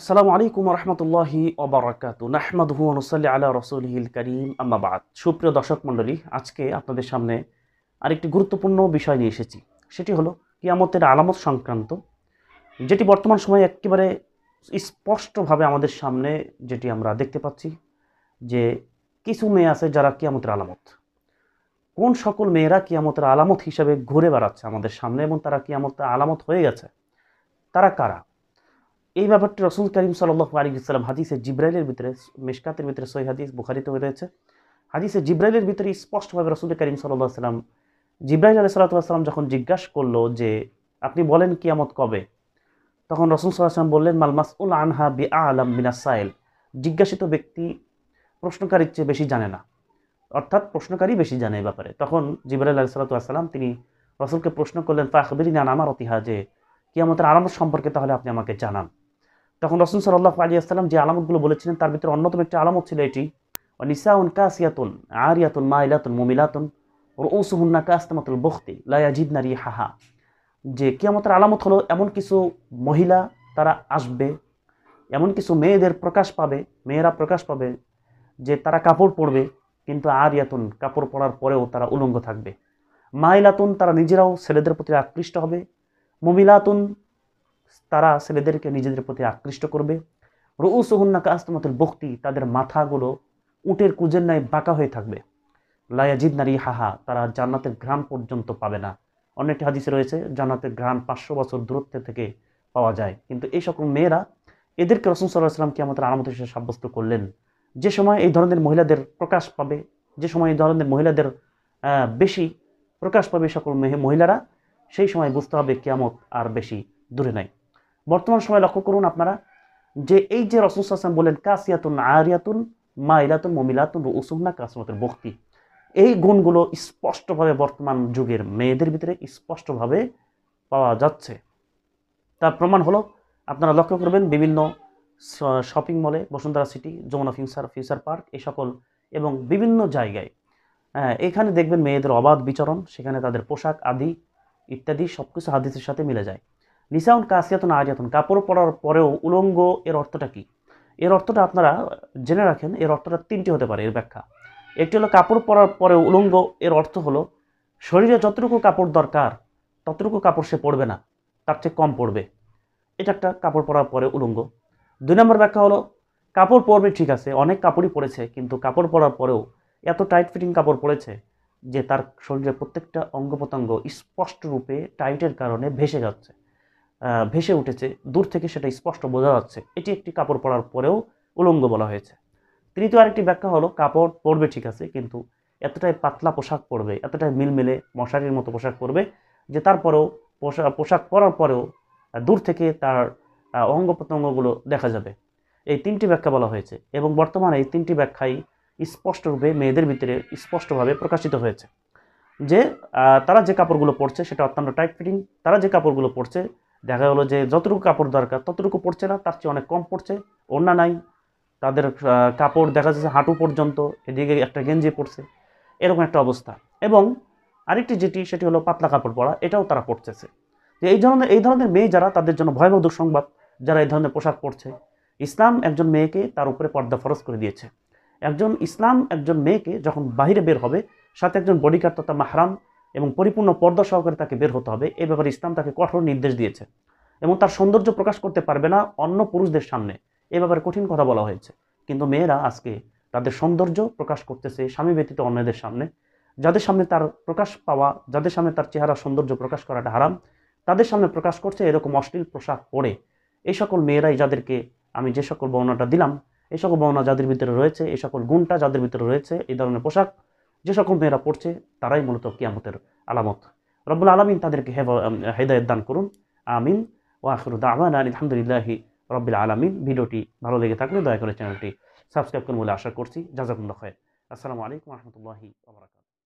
আসসালামু আলাইকুম রহমতুল্লাহি অবরাকাত নাহমাদহু আল্লাহ রসুল রসুলহিল করিম আম্মাবাদ সুপ্রিয় দর্শক মণ্ডলী আজকে আপনাদের সামনে আরেকটি গুরুত্বপূর্ণ বিষয় নিয়ে এসেছি সেটি হলো কিয়ামতের আলামত সংক্রান্ত যেটি বর্তমান সময়ে একেবারে স্পষ্টভাবে আমাদের সামনে যেটি আমরা দেখতে পাচ্ছি যে কিছু মেয়ে আছে যারা কিয়ামতের আলামত কোন সকল মেয়েরা কিয়ামতের আলামত হিসাবে ঘুরে বেড়াচ্ছে আমাদের সামনে এবং তারা কিয়ামতের আলামত হয়ে গেছে তারা কারা এই ব্যাপারটি রসুল করিম সাল্লাহ আলী ইসলাম হাদিসে জিব্রাইলের ভিতরে মেশকাতের ভিতরে সই হাদিস বুখারিতে রয়েছে হাদিসে জিব্রাইলের ভিতরে স্পষ্টভাবে রসুল করিম সাল্লাহ সাল্লাম জিব্রাইল আলি সাল্লাম যখন জিজ্ঞাসা করলো যে আপনি বলেন কিয়ামত কবে তখন রসুল সাল্লাম বললেন মালমাস উল আনহা বি আলাম মিনাসাইল জিজ্ঞাসিত ব্যক্তি প্রশ্নকারীর চেয়ে বেশি জানে না অর্থাৎ প্রশ্নকারী বেশি জানে এ ব্যাপারে তখন জিবরাইল আলি সাল্লাম তিনি রসুলকে প্রশ্ন করলেন ফাহবিরিন আমার অতিহা যে কিয়ামতের আরামত সম্পর্কে তাহলে আপনি আমাকে জানান তখন রসুল সাল্লাহ আলী আসসালাম যে আলামতগুলো বলেছিলেন তার ভিতরে অন্যতম একটি আলামত ছিল এটি নিসাউন কাসিয়াতুন আরিয়াতুন মাইলাতুন মুমিলাতুন ওর ওসুহুন্না কাস্তামাতুল বখতি লায়াজিদ নারী হাহা যে কিয়ামতের আলামত হলো এমন কিছু মহিলা তারা আসবে এমন কিছু মেয়েদের প্রকাশ পাবে মেয়েরা প্রকাশ পাবে যে তারা কাপড় পরবে কিন্তু আরিয়াতুন কাপড় পরার পরেও তারা উলঙ্গ থাকবে মাইলাতুন তারা নিজেরাও ছেলেদের প্রতি আকৃষ্ট হবে মুমিলাতুন তারা ছেলেদেরকে নিজেদের প্রতি আকৃষ্ট করবে রুসুহন্নাকা আস্তমাতুল বক্তি তাদের মাথাগুলো উটের কুজের ন্যায় বাঁকা হয়ে থাকবে লায়াজিদ নারী হাহা তারা জান্নাতের ঘ্রাম পর্যন্ত পাবে না অনেকটি হাদিসে রয়েছে জান্নাতের ঘ্রাম পাঁচশো বছর দূরত্ব থেকে পাওয়া যায় কিন্তু এই সকল মেয়েরা এদেরকে রসুন সাল্লাহ আমাদের আরামত হিসেবে সাব্যস্ত করলেন যে সময় এই ধরনের মহিলাদের প্রকাশ পাবে যে সময় এই ধরনের মহিলাদের বেশি প্রকাশ পাবে সকল মেহে মহিলারা সেই সময় বুঝতে হবে কেয়ামত আর বেশি দূরে নাই বর্তমান সময় লক্ষ্য করুন আপনারা যে এই যে রসুল হাসান বলেন কাসিয়াতুন আরিয়াতুন মাইলাতুন মমিলাতুন রুসুহনা কাসমাতুন বক্তি এই গুণগুলো স্পষ্টভাবে বর্তমান যুগের মেয়েদের ভিতরে স্পষ্টভাবে পাওয়া যাচ্ছে তার প্রমাণ হলো আপনারা লক্ষ্য করবেন বিভিন্ন শপিং মলে Bashundhara city Jamuna future future park এই সকল এবং বিভিন্ন জায়গায় হ্যাঁ, এখানে দেখবেন মেয়েদের অবাধ বিচরণ সেখানে তাদের পোশাক আদি ইত্যাদি সব কিছু হাদিসের সাথে মিলে যায় নিসাউন কাসিয়াতুন আরিয়াতুন কাপড় পরার পরেও উলঙ্গ এর অর্থটা কি এর অর্থটা আপনারা জেনে রাখেন এর অর্থটা তিনটি হতে পারে এর ব্যাখ্যা একটি হলো কাপড় পরার পরেও উলঙ্গ এর অর্থ হলো শরীরে যতটুকু কাপড় দরকার ততটুকু কাপড় সে পরবে না তার চেয়ে কম পড়বে এটা একটা কাপড় পরার পরে উলঙ্গ দুই নম্বর ব্যাখ্যা হলো কাপড় পরবে ঠিক আছে অনেক কাপড়ই পরেছে কিন্তু কাপড় পরার পরেও এত টাইট ফিটিং কাপড় পরেছে যে তার শরীরের প্রত্যেকটা অঙ্গ প্রত্যঙ্গ স্পষ্ট রূপে টাইটের কারণে ভেসে যাচ্ছে ভেসে উঠেছে দূর থেকে সেটা স্পষ্ট বোঝা যাচ্ছে এটি একটি কাপড় পরার পরেও উলঙ্গ বলা হয়েছে তৃতীয় আরেকটি ব্যাখ্যা হলো কাপড় পরবে ঠিক আছে কিন্তু এতটাই পাতলা পোশাক পরবে এতটাই মিলমিলে মশারির মতো পোশাক পরবে যে তারপরেও পোশাক পোশাক পরার পরেও দূর থেকে তার অঙ্গ প্রত্যঙ্গগুলো দেখা যাবে এই তিনটি ব্যাখ্যা বলা হয়েছে এবং বর্তমানে এই তিনটি ব্যাখ্যাই স্পষ্টরূপে মেয়েদের ভিতরে স্পষ্টভাবে প্রকাশিত হয়েছে যে তারা যে কাপড়গুলো পরছে সেটা অত্যন্ত টাইট ফিটিং তারা যে কাপড়গুলো পরছে দেখা গেলো যে যতটুকু কাপড় দরকার ততটুকু পড়ছে না তার চেয়ে অনেক কম পড়ছে ওড়না নাই তাদের কাপড় দেখা যাচ্ছে হাঁটু পর্যন্ত এদিকে একটা গেঞ্জি পড়ছে এরকম একটা অবস্থা এবং আরেকটি যেটি সেটি হলো পাতলা কাপড় পরা এটাও তারা পড়তেছে যে এই ধরনের এই ধরনের মেয়ে যারা তাদের জন্য ভয়াবহ সংবাদ যারা এই ধরনের পোশাক পরছে ইসলাম একজন মেয়েকে তার উপরে পর্দা ফরজ করে দিয়েছে একজন ইসলাম একজন মেয়েকে যখন বাহিরে বের হবে সাথে একজন বডিগার্ড তথা মাহরাম এবং পরিপূর্ণ পর্দা সহকারে তাকে বের হতে হবে এ ব্যাপারে ইসলাম তাকে কঠোর নির্দেশ দিয়েছে এবং তার সৌন্দর্য প্রকাশ করতে পারবে না অন্য পুরুষদের সামনে এ ব্যাপারে কঠিন কথা বলা হয়েছে কিন্তু মেয়েরা আজকে তাদের সৌন্দর্য প্রকাশ করতেছে স্বামী ব্যতীত অন্যদের সামনে যাদের সামনে তার প্রকাশ পাওয়া যাদের সামনে তার চেহারা সৌন্দর্য প্রকাশ করাটা হারাম তাদের সামনে প্রকাশ করছে এরকম অশ্লীল পোশাক পরে এই সকল মেয়েরাই যাদেরকে আমি যে সকল বর্ণনাটা দিলাম এই সকল বর্ণনা যাদের ভিতরে রয়েছে এই সকল গুণটা যাদের ভিতরে রয়েছে এই ধরনের পোশাক যে সকল মেয়েরা পড়ছে তারাই মূলত কিয়ামতের আলামত রব্বুল আলমিন তাদেরকে হেদায়ত দান করুন আমিন ও আখরুদ আমান আলহামদুলিল্লাহি রব্বুল আলমিন ভিডিওটি ভালো লেগে থাকলে দয়া করে চ্যানেলটি সাবস্ক্রাইব করুন বলে আশা করছি জাজাকুল্লা খয়ের আসসালামু আলাইকুম রহমতুল্লাহি আবরাকাত